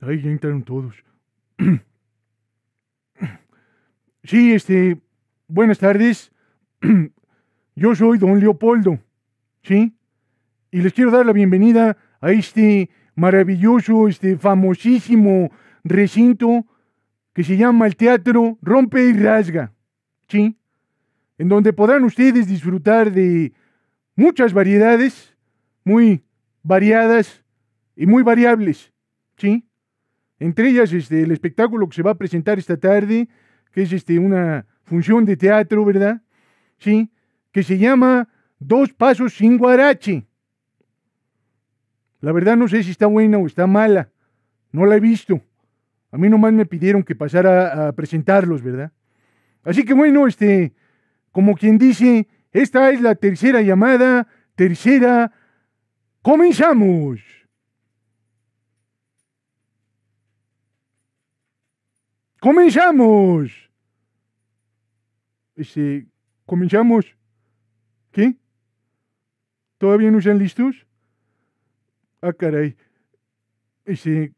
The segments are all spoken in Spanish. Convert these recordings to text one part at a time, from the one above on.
Ahí ya entraron todos. Sí, este, buenas tardes. Yo soy don Leopoldo, ¿sí? Y les quiero dar la bienvenida a este maravilloso, este famosísimo recinto que se llama el Teatro Rompe y Rasga, ¿sí? En donde podrán ustedes disfrutar de muchas variedades, muy variadas y muy variables, ¿sí? Entre ellas, este, el espectáculo que se va a presentar esta tarde, que es este, una función de teatro, ¿verdad? Sí, que se llama Dos Pasos sin Guarache. La verdad no sé si está buena o está mala. No la he visto. A mí nomás me pidieron que pasara a, a presentarlos, ¿verdad? Así que bueno, este, como quien dice, esta es la tercera llamada, tercera, comenzamos. ¡Comenzamos! Este, comenzamos. ¿Qué? ¿Todavía no están listos? Ah, caray. Este,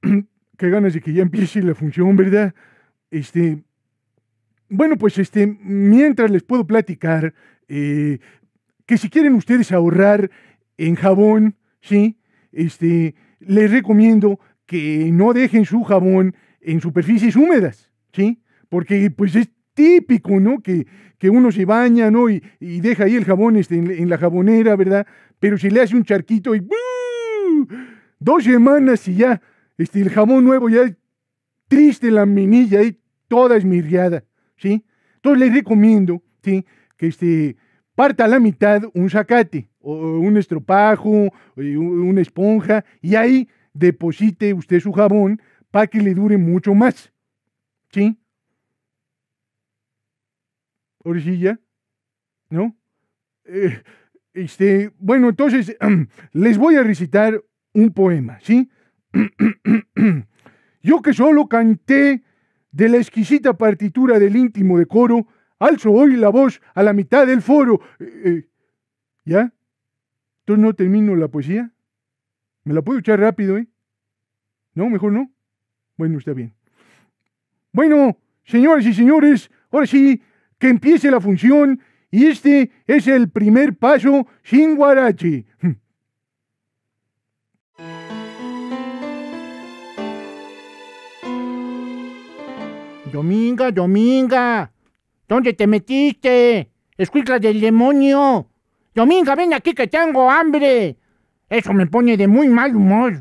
qué ganas de que ya empiece la función, ¿verdad? Este, bueno, pues este, mientras les puedo platicar eh, que si quieren ustedes ahorrar en jabón, ¿sí? Este, les recomiendo que no dejen su jabón en superficies húmedas, ¿sí? Porque pues es típico, ¿no? Que, uno se baña, ¿no? Y, deja ahí el jabón este, en, la jabonera, ¿verdad? Pero si le hace un charquito y ¡buuu! dos semanas y ya, este, el jabón nuevo ya es triste la minilla ahí toda esmirriada, ¿sí? Entonces les recomiendo, ¿sí? Que este, parta a la mitad un sacate, o un estropajo, o una esponja, y ahí deposite usted su jabón para que le dure mucho más. ¿Sí? Ahora ya. ¿No? Eh, este, bueno, entonces les voy a recitar un poema, ¿sí? Yo que solo canté de la exquisita partitura del íntimo decoro, alzo hoy la voz a la mitad del foro. Eh, eh, ¿Ya? ¿Entonces no termino la poesía? Me la puedo echar rápido, ¿eh? No, mejor no. Bueno, está bien. Bueno, señoras y señores, ahora sí, que empiece la función y este es el primer paso sin guarache. Dominga, Dominga, ¿dónde te metiste? ¡Escuicla del demonio. Dominga, ven aquí que tengo hambre. Eso me pone de muy mal humor.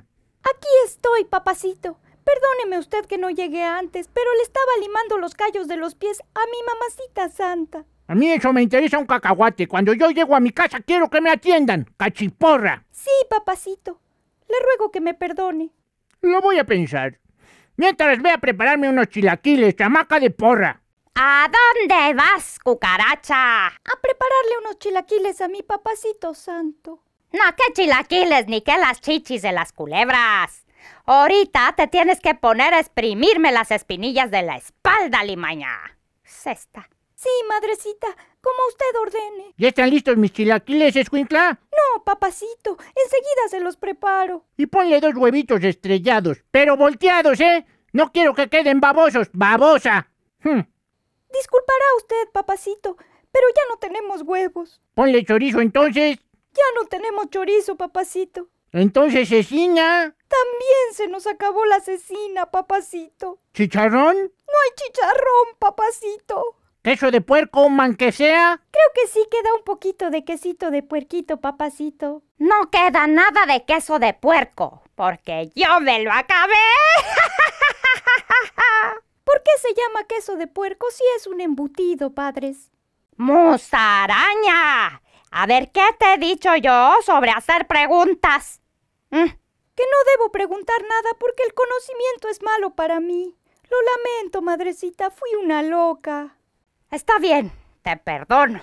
Aquí estoy, papacito. Perdóneme usted que no llegué antes, pero le estaba limando los callos de los pies a mi mamacita santa. A mí eso me interesa un cacahuate. Cuando yo llego a mi casa quiero que me atiendan, cachiporra. Sí, papacito. Le ruego que me perdone. Lo voy a pensar. Mientras voy a prepararme unos chilaquiles, chamaca de porra. ¿A dónde vas, cucaracha? A prepararle unos chilaquiles a mi papacito santo. No, qué chilaquiles, ni qué las chichis de las culebras. Ahorita te tienes que poner a exprimirme las espinillas de la espalda, Limaña. Sexta. Sí, madrecita, como usted ordene. ¿Ya están listos mis chilaquiles, escuincla? No, papacito, enseguida se los preparo. Y ponle dos huevitos estrellados, pero volteados, ¿eh? No quiero que queden babosos, babosa. Hm. Disculpará usted, papacito, pero ya no tenemos huevos. Ponle chorizo entonces. Ya no tenemos chorizo, papacito. Entonces, cecina. También se nos acabó la asesina, papacito. ¿Chicharrón? No hay chicharrón, papacito. ¿Queso de puerco, manque sea? Creo que sí queda un poquito de quesito de puerquito, papacito. No queda nada de queso de puerco, porque yo me lo acabé. ¿Por qué se llama queso de puerco si es un embutido, padres? ¡Musaraña! A ver, ¿qué te he dicho yo sobre hacer preguntas? Mm que no debo preguntar nada porque el conocimiento es malo para mí. Lo lamento, madrecita, fui una loca. Está bien, te perdono.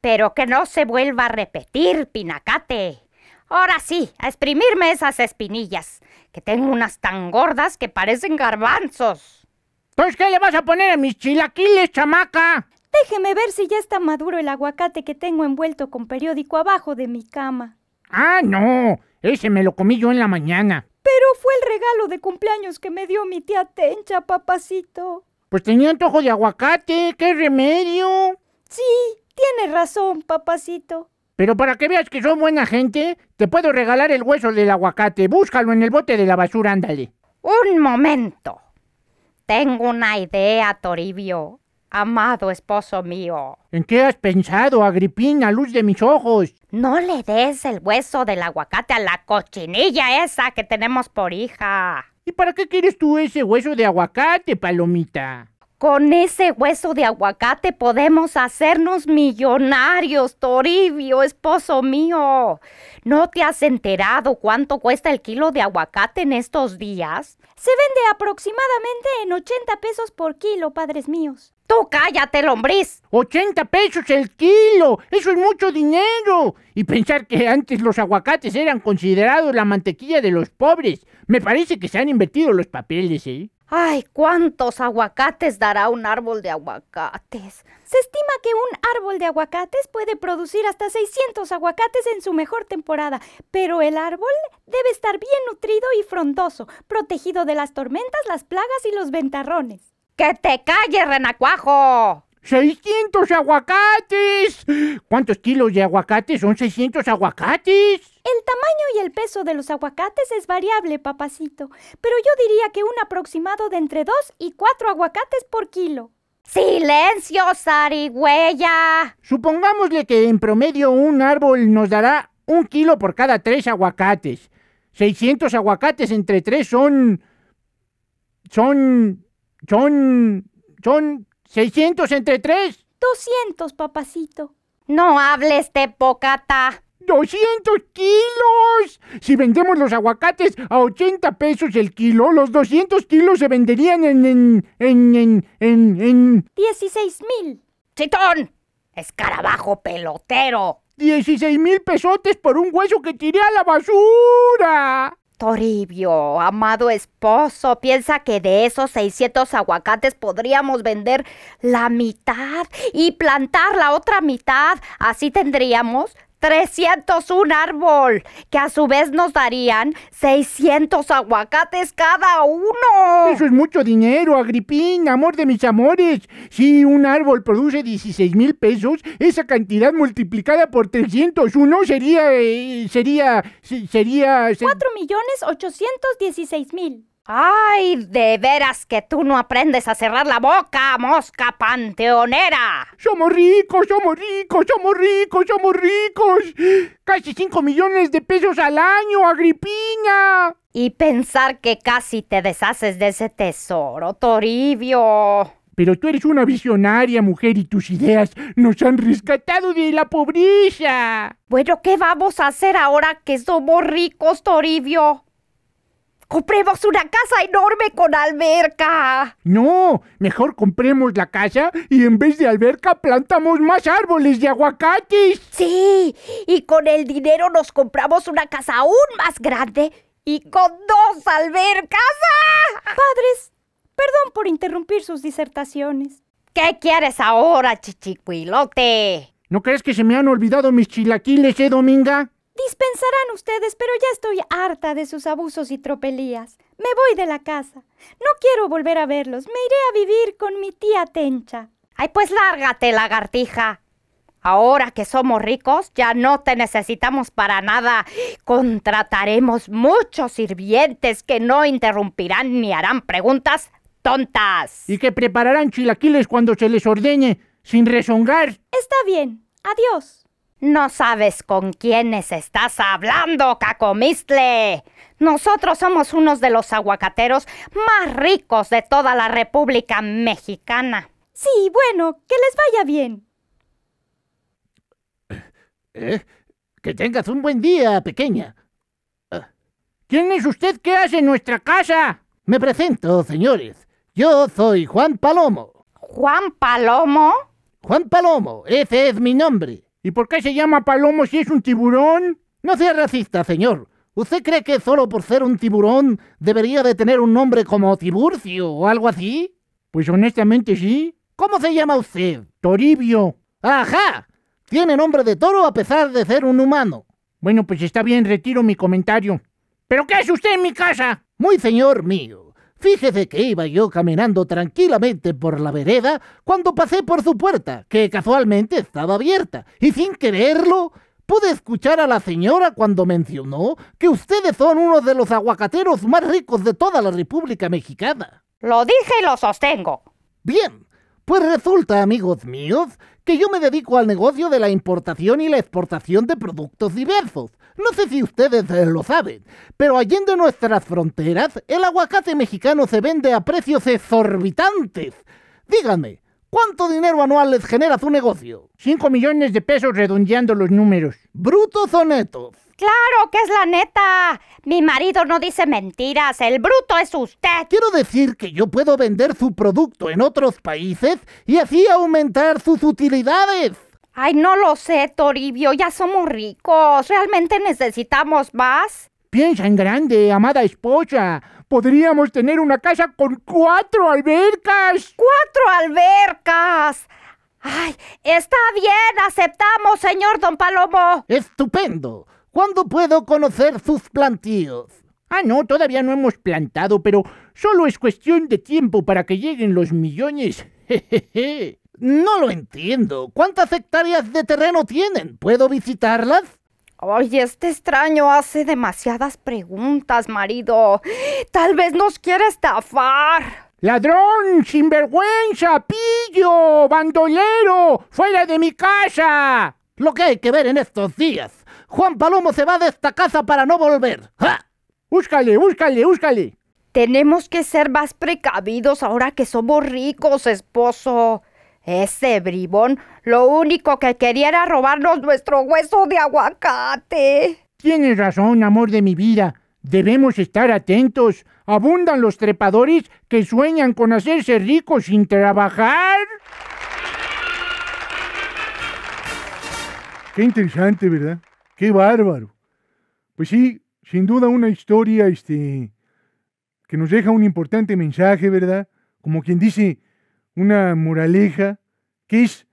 Pero que no se vuelva a repetir, pinacate. Ahora sí, a exprimirme esas espinillas, que tengo unas tan gordas que parecen garbanzos. ¿Pues qué le vas a poner a mis chilaquiles, chamaca? Déjeme ver si ya está maduro el aguacate que tengo envuelto con periódico abajo de mi cama. Ah, no. Ese me lo comí yo en la mañana. Pero fue el regalo de cumpleaños que me dio mi tía Tencha, papacito. Pues tenía antojo de aguacate, qué remedio. Sí, tienes razón, papacito. Pero para que veas que soy buena gente, te puedo regalar el hueso del aguacate. Búscalo en el bote de la basura, ándale. Un momento. Tengo una idea, Toribio amado esposo mío. ¿En qué has pensado, Agripina, luz de mis ojos? No le des el hueso del aguacate a la cochinilla esa que tenemos por hija. ¿Y para qué quieres tú ese hueso de aguacate, palomita? Con ese hueso de aguacate podemos hacernos millonarios, Toribio, esposo mío. ¿No te has enterado cuánto cuesta el kilo de aguacate en estos días? Se vende aproximadamente en 80 pesos por kilo, padres míos. Tú cállate, lombriz. 80 pesos el kilo. Eso es mucho dinero. Y pensar que antes los aguacates eran considerados la mantequilla de los pobres. Me parece que se han invertido los papeles, ¿eh? Ay, ¿cuántos aguacates dará un árbol de aguacates? Se estima que un árbol de aguacates puede producir hasta 600 aguacates en su mejor temporada, pero el árbol debe estar bien nutrido y frondoso, protegido de las tormentas, las plagas y los ventarrones. ¡Que te calles, renacuajo! ¡600 aguacates! ¿Cuántos kilos de aguacates son 600 aguacates? El tamaño y el peso de los aguacates es variable, papacito, pero yo diría que un aproximado de entre 2 y 4 aguacates por kilo. ¡Silencio, zarigüeya! Supongámosle que en promedio un árbol nos dará un kilo por cada tres aguacates. 600 aguacates entre tres son... son... Son. son 600 entre tres. 200, papacito. No hables de pocata. 200 kilos. Si vendemos los aguacates a 80 pesos el kilo, los 200 kilos se venderían en... en... en... en... en... 16 mil. ¡Chitón! ¡Escarabajo pelotero! 16 mil pesotes por un hueso que tiré a la basura. Toribio, amado esposo, piensa que de esos 600 aguacates podríamos vender la mitad y plantar la otra mitad. Así tendríamos un árbol, que a su vez nos darían 600 aguacates cada uno. Eso es mucho dinero, Agripín, amor de mis amores. Si un árbol produce 16 mil pesos, esa cantidad multiplicada por 301 sería... Eh, sería... sería... Cuatro millones dieciséis mil. Ay, de veras que tú no aprendes a cerrar la boca, mosca panteonera. Somos ricos, somos ricos, somos ricos, somos ricos. Casi 5 millones de pesos al año, Agripina. Y pensar que casi te deshaces de ese tesoro, Toribio. Pero tú eres una visionaria, mujer, y tus ideas nos han rescatado de la pobreza. Bueno, ¿qué vamos a hacer ahora que somos ricos, Toribio? Compremos una casa enorme con alberca. No, mejor compremos la casa y en vez de alberca plantamos más árboles de aguacates. Sí, y con el dinero nos compramos una casa aún más grande y con dos albercas. Padres, perdón por interrumpir sus disertaciones. ¿Qué quieres ahora, chichicuilote? ¿No crees que se me han olvidado mis chilaquiles, eh, Dominga? Dispensarán ustedes, pero ya estoy harta de sus abusos y tropelías. Me voy de la casa. No quiero volver a verlos. Me iré a vivir con mi tía Tencha. Ay, pues lárgate, lagartija. Ahora que somos ricos, ya no te necesitamos para nada. Contrataremos muchos sirvientes que no interrumpirán ni harán preguntas tontas. Y que prepararán chilaquiles cuando se les ordeñe, sin rezongar. Está bien. Adiós. No sabes con quiénes estás hablando, cacomistle. Nosotros somos unos de los aguacateros más ricos de toda la República Mexicana. Sí, bueno, que les vaya bien. Eh, que tengas un buen día, pequeña. Ah, ¿Quién es usted que hace en nuestra casa? Me presento, señores. Yo soy Juan Palomo. ¿Juan Palomo? Juan Palomo, ese es mi nombre. ¿Y por qué se llama palomo si es un tiburón? No sea racista, señor. ¿Usted cree que solo por ser un tiburón debería de tener un nombre como Tiburcio o algo así? Pues honestamente sí. ¿Cómo se llama usted? Toribio. ¡Ajá! Tiene nombre de toro a pesar de ser un humano. Bueno, pues está bien, retiro mi comentario. ¿Pero qué hace usted en mi casa? Muy señor mío. Fíjese que iba yo caminando tranquilamente por la vereda cuando pasé por su puerta, que casualmente estaba abierta, y sin quererlo pude escuchar a la señora cuando mencionó que ustedes son uno de los aguacateros más ricos de toda la República Mexicana. Lo dije y lo sostengo. Bien, pues resulta, amigos míos, que yo me dedico al negocio de la importación y la exportación de productos diversos. No sé si ustedes eh, lo saben, pero en nuestras fronteras, el aguacate mexicano se vende a precios exorbitantes. Díganme, ¿cuánto dinero anual les genera su negocio? 5 millones de pesos redondeando los números. ¿Brutos o netos? claro que es la neta. Mi marido no dice mentiras, el bruto es usted. Quiero decir que yo puedo vender su producto en otros países y así aumentar sus utilidades. Ay, no lo sé, Toribio, ya somos ricos. ¿Realmente necesitamos más? Piensa en grande, amada esposa. Podríamos tener una casa con cuatro albercas. ¡Cuatro albercas! Ay, está bien, aceptamos, señor Don Palomo. Estupendo. ¿Cuándo puedo conocer sus plantíos? Ah, no, todavía no hemos plantado, pero solo es cuestión de tiempo para que lleguen los millones. No lo entiendo. ¿Cuántas hectáreas de terreno tienen? ¿Puedo visitarlas? Oye, este extraño hace demasiadas preguntas, marido. Tal vez nos quiera estafar. Ladrón, sinvergüenza, pillo, bandolero, fuera de mi casa. Lo que hay que ver en estos días. Juan Palomo se va de esta casa para no volver. ¡Ja! ¡Búscale, búscale, búscale! Tenemos que ser más precavidos ahora que somos ricos, esposo. Ese bribón lo único que quería era robarnos nuestro hueso de aguacate. Tienes razón, amor de mi vida. Debemos estar atentos. Abundan los trepadores que sueñan con hacerse ricos sin trabajar. Qué interesante, ¿verdad? Qué bárbaro. Pues sí, sin duda una historia este, que nos deja un importante mensaje, ¿verdad? Como quien dice, una moraleja, que es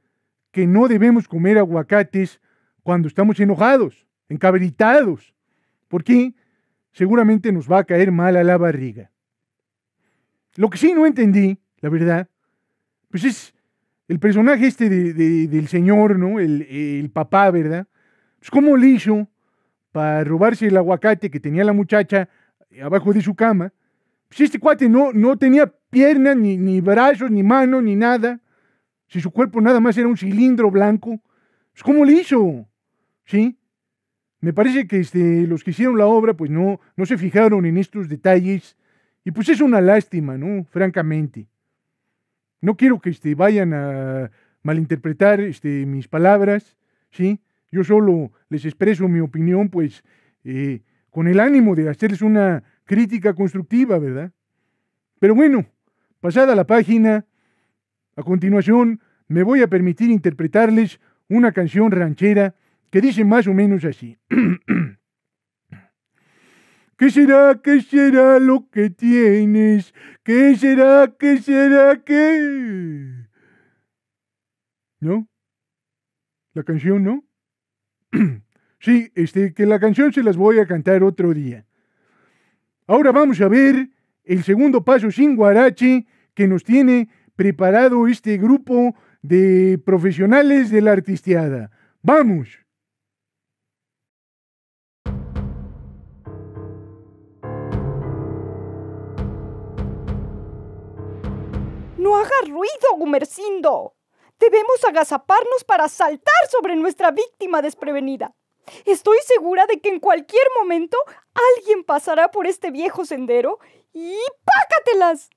que no debemos comer aguacates cuando estamos enojados, encabritados, porque seguramente nos va a caer mal a la barriga. Lo que sí no entendí, la verdad, pues es el personaje este del señor, ¿no? el papá, ¿verdad? Pues, ¿cómo le hizo para robarse el aguacate que tenía la muchacha abajo de su cama? Si pues, este cuate no, no tenía piernas, ni, brazos, ni manos, ni nada. Si su cuerpo nada más era un cilindro blanco. Es pues, ¿Cómo le hizo? ¿Sí? Me parece que este, los que hicieron la obra pues no, no se fijaron en estos detalles y pues es una lástima, ¿no? Francamente. No quiero que este, vayan a malinterpretar este, mis palabras, ¿sí? Yo solo les expreso mi opinión, pues, eh, con el ánimo de hacerles una crítica constructiva, ¿verdad? Pero bueno, pasada la página, a continuación me voy a permitir interpretarles una canción ranchera que dice más o menos así. ¿Qué será, qué será lo que tienes? ¿Qué será, qué será, qué? ¿No? La canción, ¿no? sí, este, que la canción se las voy a cantar otro día. Ahora vamos a ver el segundo paso sin guarache que nos tiene preparado este grupo de profesionales de la artisteada. ¡Vamos! ¡No hagas ruido, Gumercindo! Debemos agazaparnos para saltar sobre nuestra víctima desprevenida. Estoy segura de que en cualquier momento alguien pasará por este viejo sendero y ¡pácatelas!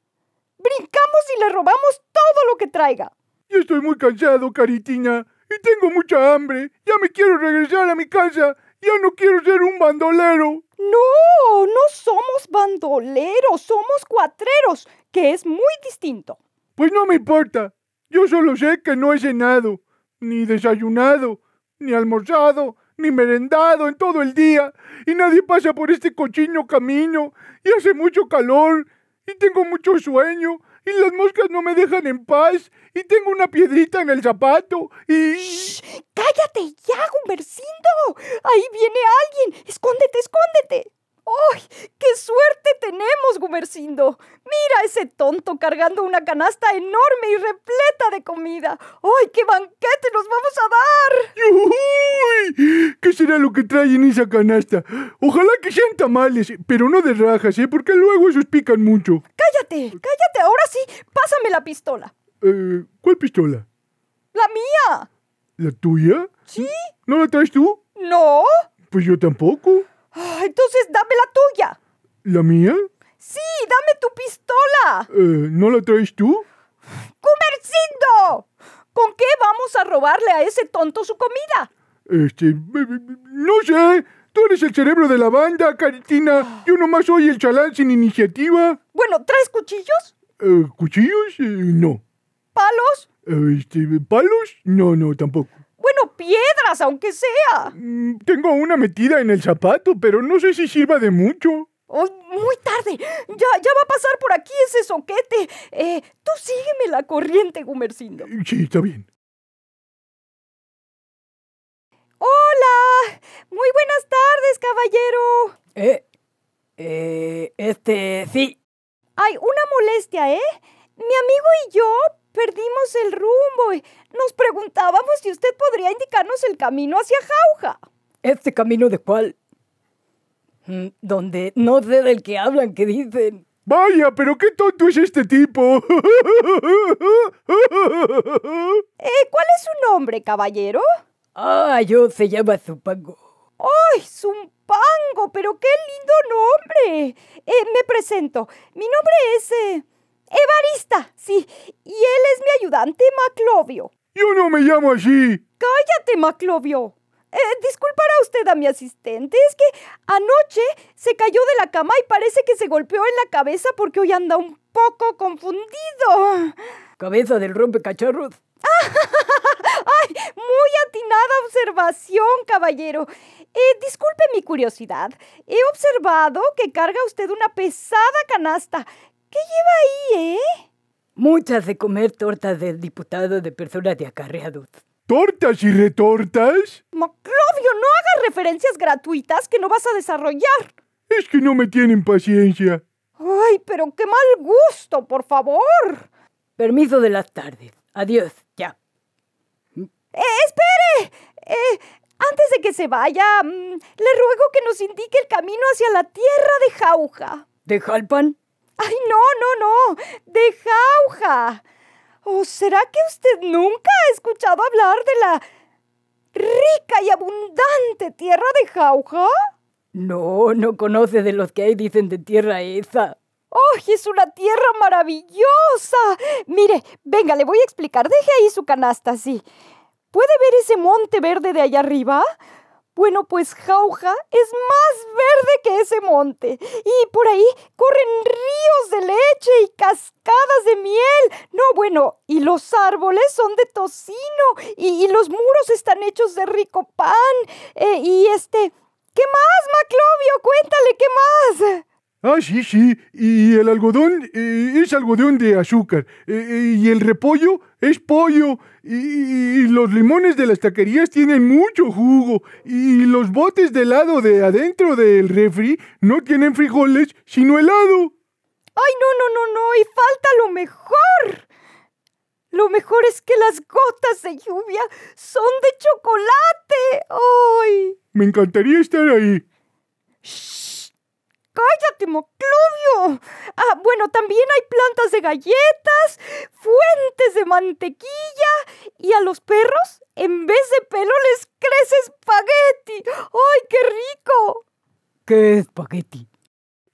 Brincamos y le robamos todo lo que traiga. Yo estoy muy cansado, Caritina, y tengo mucha hambre. Ya me quiero regresar a mi casa. Ya no quiero ser un bandolero. No, no somos bandoleros, somos cuatreros, que es muy distinto. Pues no me importa. Yo solo sé que no he cenado, ni desayunado, ni almorzado, ni merendado en todo el día, y nadie pasa por este cochino camino, y hace mucho calor, y tengo mucho sueño, y las moscas no me dejan en paz, y tengo una piedrita en el zapato, y... ¡Cállate ya, Humbercindo! ¡Ahí viene alguien! ¡Escóndete, escóndete! ¡Ay! ¡Qué suerte tenemos, Gumercindo! ¡Mira a ese tonto cargando una canasta enorme y repleta de comida! ¡Ay, qué banquete nos vamos a dar! ¡Ay! ¿Qué será lo que trae en esa canasta? Ojalá que sean tamales, pero no de rajas, ¿eh? Porque luego esos pican mucho. ¡Cállate! ¡Cállate! Ahora sí, pásame la pistola. Eh, ¿Cuál pistola? ¡La mía! ¿La tuya? ¿Sí? ¿No la traes tú? No. Pues yo tampoco. Ah, entonces, dame la tuya. ¿La mía? Sí, dame tu pistola. Eh, ¿No la traes tú? ¡Cumercindo! ¿Con qué vamos a robarle a ese tonto su comida? Este, no sé. Tú eres el cerebro de la banda, Caritina. Yo nomás soy el chalán sin iniciativa. Bueno, ¿traes cuchillos? Eh, ¿Cuchillos? Eh, no. ¿Palos? Este, ¿Palos? No, no, tampoco piedras, aunque sea. Mm, tengo una metida en el zapato, pero no sé si sirva de mucho. Oh, muy tarde. Ya, ya va a pasar por aquí ese soquete. Eh, tú sígueme la corriente, Gumercindo. Sí, está bien. ¡Hola! Muy buenas tardes, caballero. Eh, eh, este, sí. Hay una molestia, ¿eh? Mi amigo y yo Perdimos el rumbo. Nos preguntábamos si usted podría indicarnos el camino hacia Jauja. ¿Este camino de cuál? Mm, donde no sé del que hablan, que dicen. Vaya, pero qué tonto es este tipo. Eh, ¿Cuál es su nombre, caballero? Ah, yo se llama Zupango. ¡Ay, Zumpango! ¡Pero qué lindo nombre! Eh, me presento. Mi nombre es... Eh, Evarista, sí. Y él es mi ayudante, Maclovio. Yo no me llamo así. Cállate, Maclovio. Eh, disculpará usted a mi asistente, es que anoche se cayó de la cama y parece que se golpeó en la cabeza porque hoy anda un poco confundido. Cabeza del rompecacharros. ¡Ay! Muy atinada observación, caballero. Eh, disculpe mi curiosidad. He observado que carga usted una pesada canasta ¿Qué lleva ahí, eh? Muchas de comer tortas del diputado de personas de acarreados. ¿Tortas y retortas? Maclovio, no hagas referencias gratuitas que no vas a desarrollar. Es que no me tienen paciencia. Ay, pero qué mal gusto, por favor. Permiso de las tardes. Adiós, ya. Eh, espere. Eh, antes de que se vaya, mm, le ruego que nos indique el camino hacia la tierra de Jauja. ¿De Jalpan? ¡Ay, no, no, no! ¡De jauja! ¿O será que usted nunca ha escuchado hablar de la rica y abundante tierra de jauja? No, no conoce de los que ahí dicen de tierra esa. ¡Oh, es una tierra maravillosa! Mire, venga, le voy a explicar. Deje ahí su canasta, sí. ¿Puede ver ese monte verde de allá arriba? Bueno, pues Jauja es más verde que ese monte. Y por ahí corren ríos de leche y cascadas de miel. No, bueno, y los árboles son de tocino. Y, los muros están hechos de rico pan. Eh, y este... ¿Qué más, Maclovio? Cuéntale, ¿qué más? Ah, sí, sí. Y el algodón eh, es algodón de azúcar. Eh, eh, y el repollo es pollo. Y, los limones de las taquerías tienen mucho jugo. Y los botes de helado de adentro del refri no tienen frijoles, sino helado. ¡Ay, no, no, no, no! ¡Y falta lo mejor! Lo mejor es que las gotas de lluvia son de chocolate. ¡Ay! Me encantaría estar ahí. Shh. ¡Cállate, Moclovio! Ah, bueno, también hay plantas de galletas, fuentes de mantequilla y a los perros, en vez de pelo, les crece espagueti. ¡Ay, qué rico! ¿Qué es espagueti?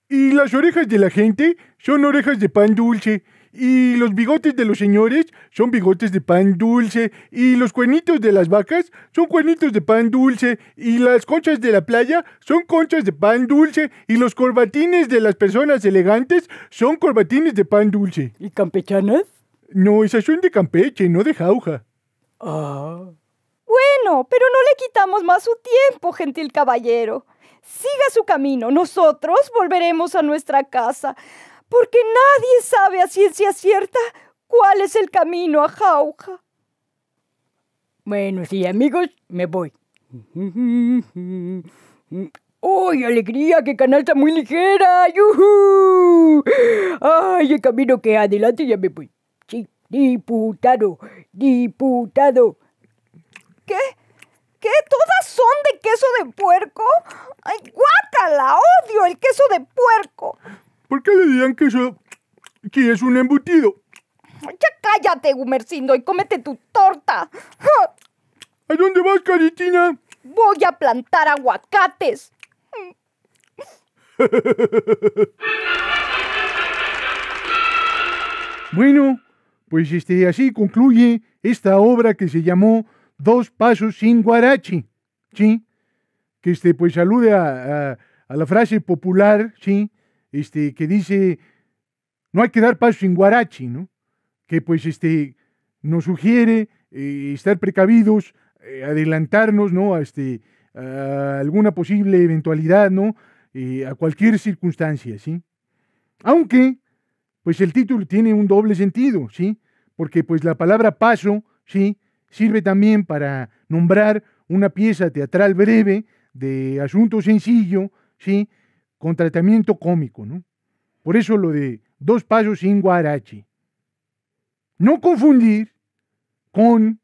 Y las orejas de la gente son orejas de pan dulce y los bigotes de los señores son bigotes de pan dulce. Y los cuernitos de las vacas son cuernitos de pan dulce. Y las conchas de la playa son conchas de pan dulce. Y los corbatines de las personas elegantes son corbatines de pan dulce. ¿Y campechanas? No, esas son de Campeche, no de Jauja. Ah. Bueno, pero no le quitamos más su tiempo, gentil caballero. Siga su camino, nosotros volveremos a nuestra casa porque nadie sabe a ciencia cierta cuál es el camino a Jauja. Bueno, sí, amigos, me voy. ¡Uy, alegría! ¡Qué está muy ligera! ¡Yuhu! ¡Ay, el camino que adelante ya me voy! Sí, diputado, diputado. ¿Qué? ¿Qué? ¿Todas son de queso de puerco? ¡Ay, guácala! ¡Odio el queso de puerco! ¿Por qué le dirían que eso que es un embutido? Ya cállate, Gumercindo, y cómete tu torta. ¿A dónde vas, Caritina? Voy a plantar aguacates. Bueno, pues este, así concluye esta obra que se llamó Dos Pasos sin Guarachi, ¿sí? Que este, pues alude a, a la frase popular, ¿sí? este, que dice, no hay que dar paso en Guarachi, ¿no? Que pues este, nos sugiere eh, estar precavidos, eh, adelantarnos, ¿no? A, este, alguna posible eventualidad, ¿no? Eh, a cualquier circunstancia, ¿sí? Aunque, pues el título tiene un doble sentido, ¿sí? Porque pues la palabra paso, ¿sí? Sirve también para nombrar una pieza teatral breve de asunto sencillo, ¿sí? con tratamiento cómico, ¿no? Por eso lo de dos pasos sin guarache. No confundir con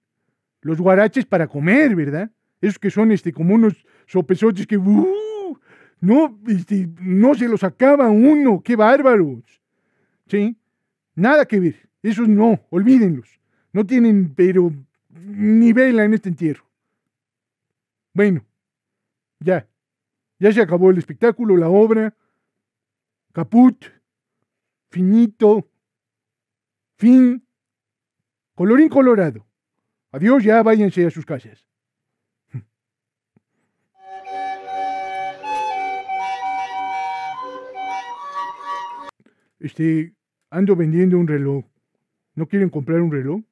los guaraches para comer, ¿verdad? Esos que son este, como unos sopesotes que uh, no, este, no se los acaba uno, qué bárbaros. ¿Sí? Nada que ver. Esos no, olvídenlos. No tienen, pero ni vela en este entierro. Bueno, ya. Ya se acabó el espectáculo, la obra. Caput. Finito. Fin. Colorín colorado. Adiós, ya váyanse a sus casas. Este, ando vendiendo un reloj. ¿No quieren comprar un reloj?